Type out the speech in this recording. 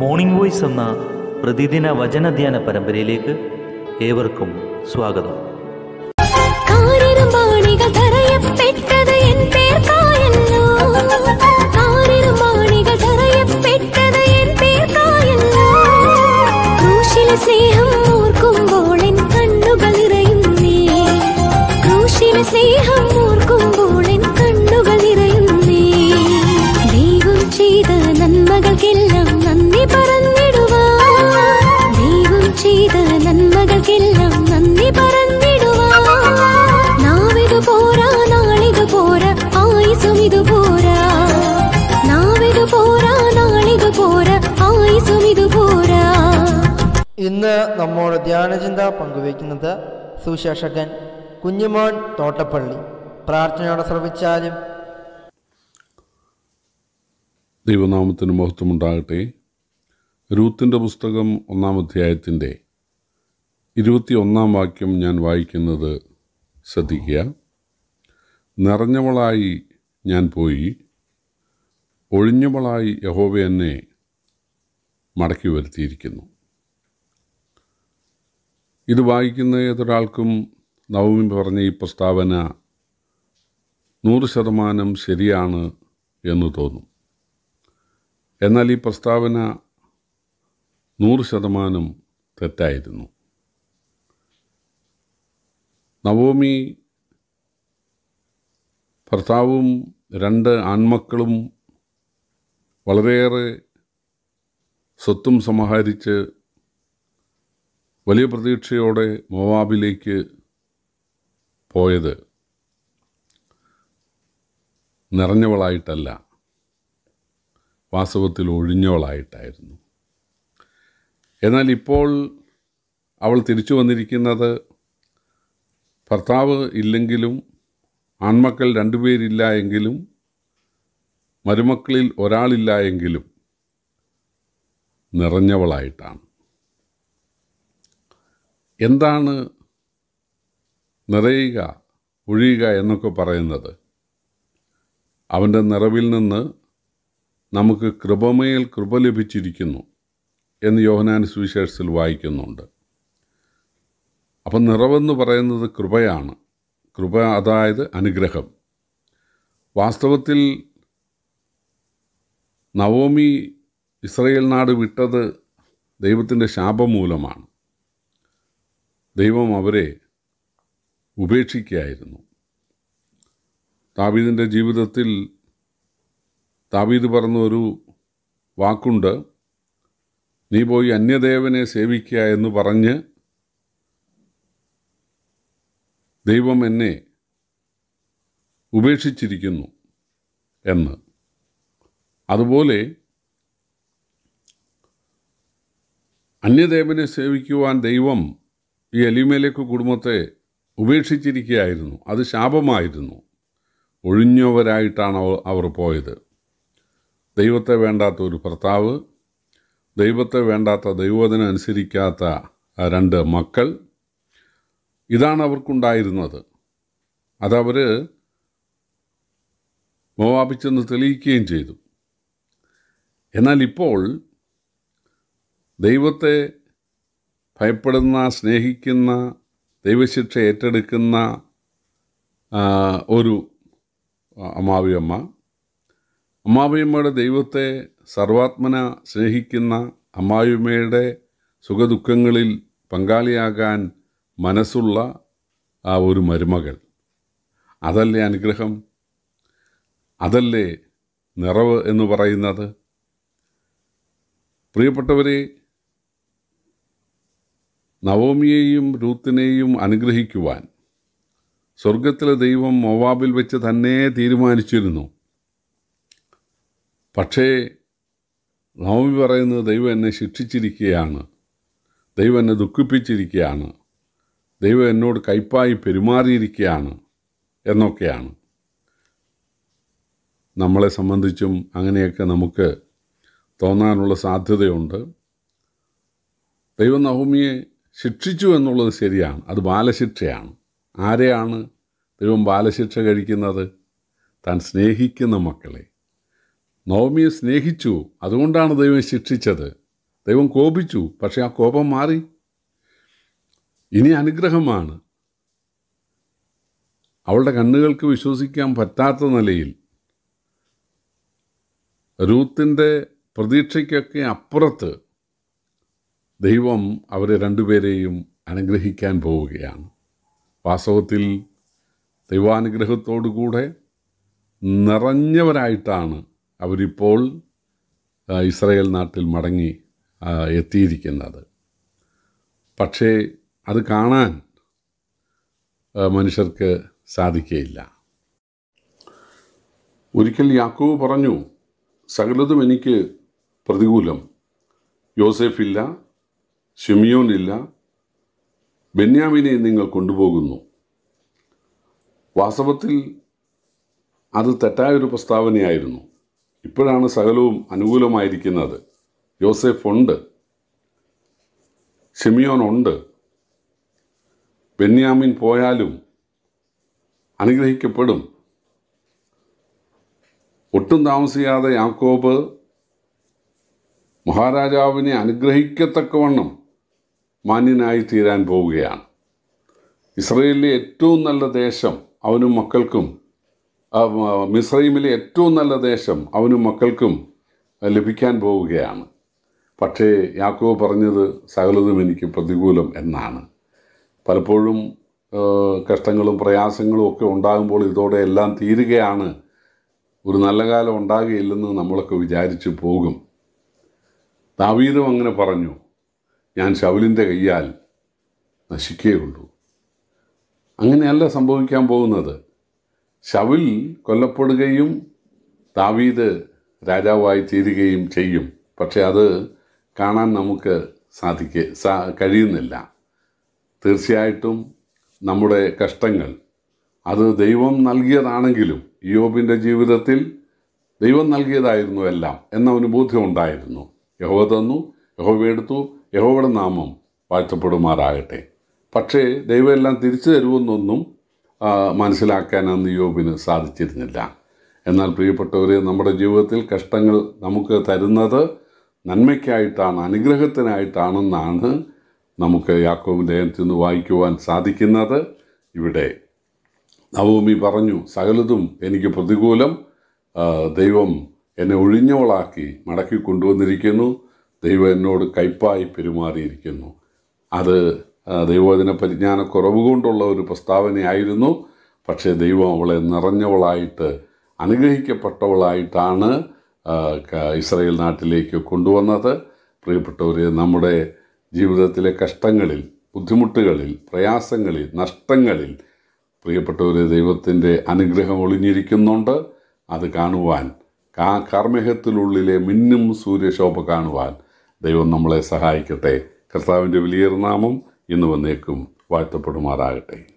morning voice എന്ന പ്രതിദിന വചനധ്യാന പരമ്പരയിലേക്ക് ഏവർക്കും സ്വാഗതം എൻ പേർ കായല്ലോ ഇന്ന് നമ്മോട് ധ്യാനചിന്ത പങ്കുവയ്ക്കുന്നത് സുശേഷകൻ കുഞ്ഞുമോൻ തോട്ടപ്പള്ളി പ്രാർത്ഥനയോടെ ശ്രവിച്ചാലും ദൈവനാമത്തിന് മഹത്വമുണ്ടാകട്ടെ രൂത്തിൻ്റെ പുസ്തകം ഒന്നാം അധ്യായത്തിൻ്റെ ഒന്നാം വാക്യം ഞാൻ വായിക്കുന്നത് ശ്രദ്ധിക്കുക നിറഞ്ഞവളായി ഞാൻ പോയി ഒഴിഞ്ഞവളായി യഹോവ എന്നെ മടക്കി വരുത്തിയിരിക്കുന്നു ഇത് വായിക്കുന്ന ഏതൊരാൾക്കും നവമി പറഞ്ഞ ഈ പ്രസ്താവന നൂറ് ശതമാനം ശരിയാണ് എന്ന് തോന്നും എന്നാൽ ഈ പ്രസ്താവന നൂറ് ശതമാനം തെറ്റായിരുന്നു നവോമി ഭർത്താവും രണ്ട് ആൺമക്കളും വളരെയേറെ സ്വത്തും സമാഹരിച്ച് വലിയ പ്രതീക്ഷയോടെ മോവാബിലേക്ക് പോയത് നിറഞ്ഞവളായിട്ടല്ല വാസ്തവത്തിൽ ഒഴിഞ്ഞവളായിട്ടായിരുന്നു എന്നാൽ ഇപ്പോൾ അവൾ തിരിച്ചു വന്നിരിക്കുന്നത് ഭർത്താവ് ഇല്ലെങ്കിലും ആൺമക്കൾ രണ്ടുപേരില്ല എങ്കിലും മരുമക്കളിൽ ഒരാളില്ല എങ്കിലും നിറഞ്ഞവളായിട്ടാണ് എന്താണ് നിറയുക ഒഴിയുക എന്നൊക്കെ പറയുന്നത് അവൻ്റെ നിറവിൽ നിന്ന് നമുക്ക് കൃപമേൽ കൃപ ലഭിച്ചിരിക്കുന്നു എന്ന് യോഹനാൻ സുവിശേഷത്തിൽ വായിക്കുന്നുണ്ട് അപ്പം നിറവെന്ന് പറയുന്നത് കൃപയാണ് കൃപ അതായത് അനുഗ്രഹം വാസ്തവത്തിൽ നവോമി ഇസ്രയേൽ നാട് വിട്ടത് ദൈവത്തിൻ്റെ ശാപം മൂലമാണ് ദൈവം അവരെ ഉപേക്ഷിക്കുകയായിരുന്നു താബീദിൻ്റെ ജീവിതത്തിൽ താബീദ് പറഞ്ഞൊരു ഒരു വാക്കുണ്ട് നീ പോയി അന്യദേവനെ സേവിക്കുക എന്ന് പറഞ്ഞ് ദൈവം എന്നെ ഉപേക്ഷിച്ചിരിക്കുന്നു എന്ന് അതുപോലെ അന്യദേവനെ സേവിക്കുവാൻ ദൈവം ഈ എലിമേലേക്ക് കുടുംബത്തെ ഉപേക്ഷിച്ചിരിക്കുകയായിരുന്നു അത് ശാപമായിരുന്നു ഒഴിഞ്ഞവരായിട്ടാണ് അവർ പോയത് ദൈവത്തെ വേണ്ടാത്ത ഒരു ഭർത്താവ് ദൈവത്തെ വേണ്ടാത്ത ദൈവത്തിന് അനുസരിക്കാത്ത രണ്ട് മക്കൾ ഇതാണ് അവർക്കുണ്ടായിരുന്നത് അതവർ മോവാപിച്ചെന്ന് തെളിയിക്കുകയും ചെയ്തു എന്നാൽ ഇപ്പോൾ ദൈവത്തെ ഭയപ്പെടുന്ന സ്നേഹിക്കുന്ന ദൈവശിക്ഷ ഏറ്റെടുക്കുന്ന ഒരു അമ്മാവിയമ്മ അമ്മാവിയമ്മയുടെ ദൈവത്തെ സർവാത്മന സ്നേഹിക്കുന്ന അമ്മായിയമ്മയുടെ സുഖദുഃഖങ്ങളിൽ പങ്കാളിയാകാൻ മനസ്സുള്ള ആ ഒരു മരുമകൾ അതല്ലേ അനുഗ്രഹം അതല്ലേ നിറവ് എന്ന് പറയുന്നത് പ്രിയപ്പെട്ടവരെ നവോമിയെയും രൂത്തിനെയും അനുഗ്രഹിക്കുവാൻ സ്വർഗത്തിലെ ദൈവം മൊവാബിൽ വെച്ച് തന്നെ തീരുമാനിച്ചിരുന്നു പക്ഷേ നവമി പറയുന്നത് ദൈവം എന്നെ ശിക്ഷിച്ചിരിക്കുകയാണ് ദൈവം എന്നെ ദുഃഖിപ്പിച്ചിരിക്കുകയാണ് ദൈവം എന്നോട് കൈപ്പായി പെരുമാറിയിരിക്കുകയാണ് എന്നൊക്കെയാണ് നമ്മളെ സംബന്ധിച്ചും അങ്ങനെയൊക്കെ നമുക്ക് തോന്നാനുള്ള സാധ്യതയുണ്ട് ദൈവം നവമിയെ ശിക്ഷിച്ചു എന്നുള്ളത് ശരിയാണ് അത് ബാലശിക്ഷയാണ് ആരെയാണ് ദൈവം ബാലശിക്ഷ കഴിക്കുന്നത് താൻ സ്നേഹിക്കുന്ന മക്കളെ നവമിയെ സ്നേഹിച്ചു അതുകൊണ്ടാണ് ദൈവം ശിക്ഷിച്ചത് ദൈവം കോപിച്ചു പക്ഷേ ആ കോപം മാറി ഇനി അനുഗ്രഹമാണ് അവളുടെ കണ്ണുകൾക്ക് വിശ്വസിക്കാൻ പറ്റാത്ത നിലയിൽ രൂത്തിൻ്റെ പ്രതീക്ഷയ്ക്കൊക്കെ അപ്പുറത്ത് ദൈവം അവരെ രണ്ടുപേരെയും അനുഗ്രഹിക്കാൻ പോവുകയാണ് വാസ്തവത്തിൽ ദൈവാനുഗ്രഹത്തോടുകൂടെ നിറഞ്ഞവരായിട്ടാണ് അവരിപ്പോൾ ഇസ്രയേൽ നാട്ടിൽ മടങ്ങി എത്തിയിരിക്കുന്നത് പക്ഷേ അത് കാണാൻ മനുഷ്യർക്ക് സാധിക്കുകയില്ല ഒരിക്കൽ യാക്കോവ് പറഞ്ഞു സകലതും എനിക്ക് പ്രതികൂലം യോസെഫില്ല ഇല്ല ബെന്യാമിനെ നിങ്ങൾ കൊണ്ടുപോകുന്നു വാസ്തവത്തിൽ അത് തെറ്റായൊരു പ്രസ്താവനയായിരുന്നു ഇപ്പോഴാണ് സകലവും അനുകൂലമായിരിക്കുന്നത് ജോസഫ് ഉണ്ട് ഷിമിയോൻ ഉണ്ട് ബെന്യാമിൻ പോയാലും അനുഗ്രഹിക്കപ്പെടും ഒട്ടും താമസിയാതെ യാക്കോബ് മഹാരാജാവിനെ അനുഗ്രഹിക്കത്തക്കവണ്ണം മാന്യനായി തീരാൻ പോവുകയാണ് ഇസ്രയേലിലെ ഏറ്റവും നല്ല ദേശം അവനും മക്കൾക്കും മിസ്രൈമിലെ ഏറ്റവും നല്ല ദേശം അവനും മക്കൾക്കും ലഭിക്കാൻ പോവുകയാണ് പക്ഷേ യാക്കോ പറഞ്ഞത് സകലതും എനിക്ക് പ്രതികൂലം എന്നാണ് പലപ്പോഴും കഷ്ടങ്ങളും പ്രയാസങ്ങളും ഒക്കെ ഉണ്ടാകുമ്പോൾ ഇതോടെ എല്ലാം തീരുകയാണ് ഒരു നല്ല കാലം ഉണ്ടാകുകയില്ലെന്ന് നമ്മളൊക്കെ വിചാരിച്ചു പോകും ദാവീദും അങ്ങനെ പറഞ്ഞു ഞാൻ ശൗലിൻ്റെ കയ്യാൽ നശിക്കുകയുള്ളൂ അങ്ങനെയല്ല സംഭവിക്കാൻ പോകുന്നത് ശവിൽ കൊല്ലപ്പെടുകയും ദാവീദ് രാജാവായി തീരുകയും ചെയ്യും പക്ഷേ അത് കാണാൻ നമുക്ക് സാധിക്ക സാ കഴിയുന്നില്ല തീർച്ചയായിട്ടും നമ്മുടെ കഷ്ടങ്ങൾ അത് ദൈവം നൽകിയതാണെങ്കിലും യോബിൻ്റെ ജീവിതത്തിൽ ദൈവം നൽകിയതായിരുന്നു എല്ലാം എന്നവന് ഉണ്ടായിരുന്നു യഹോ തന്നു യഹോവ എടുത്തു യഹോവയുടെ നാമം വാഴ്ത്തപ്പെടുമാറാകട്ടെ പക്ഷേ എല്ലാം തിരിച്ചു തരുമെന്നൊന്നും മനസ്സിലാക്കാൻ അന്ന് യോബിന് സാധിച്ചിരുന്നില്ല എന്നാൽ പ്രിയപ്പെട്ടവരെ നമ്മുടെ ജീവിതത്തിൽ കഷ്ടങ്ങൾ നമുക്ക് തരുന്നത് നന്മയ്ക്കായിട്ടാണ് അനുഗ്രഹത്തിനായിട്ടാണെന്നാണ് നമുക്ക് യാക്കോബ് യാക്കോബിൻ്റെ നിന്ന് വായിക്കുവാൻ സാധിക്കുന്നത് ഇവിടെ നവോമി പറഞ്ഞു സകലതും എനിക്ക് പ്രതികൂലം ദൈവം എന്നെ ഒഴിഞ്ഞവളാക്കി മടക്കി കൊണ്ടുവന്നിരിക്കുന്നു ദൈവം എന്നോട് കയ്പായി പെരുമാറിയിരിക്കുന്നു അത് ദൈവവചന പരിജ്ഞാനക്കുറവ് കൊണ്ടുള്ള ഒരു പ്രസ്താവനയായിരുന്നു പക്ഷേ ദൈവം അവളെ നിറഞ്ഞവളായിട്ട് അനുഗ്രഹിക്കപ്പെട്ടവളായിട്ടാണ് ഇസ്രയേൽ നാട്ടിലേക്ക് കൊണ്ടുവന്നത് പ്രിയപ്പെട്ടവരെ നമ്മുടെ ജീവിതത്തിലെ കഷ്ടങ്ങളിൽ ബുദ്ധിമുട്ടുകളിൽ പ്രയാസങ്ങളിൽ നഷ്ടങ്ങളിൽ പ്രിയപ്പെട്ടവരെ ദൈവത്തിൻ്റെ അനുഗ്രഹം ഒളിഞ്ഞിരിക്കുന്നുണ്ട് അത് കാണുവാൻ കാർമേഹത്തിനുള്ളിലെ മിന്നും സൂര്യശോഭ കാണുവാൻ ദൈവം നമ്മളെ സഹായിക്കട്ടെ കർത്താവിൻ്റെ വലിയ നാമം ഇന്ന് വന്നേക്കും വാഴ്ത്തപ്പെടുമാറാകട്ടെ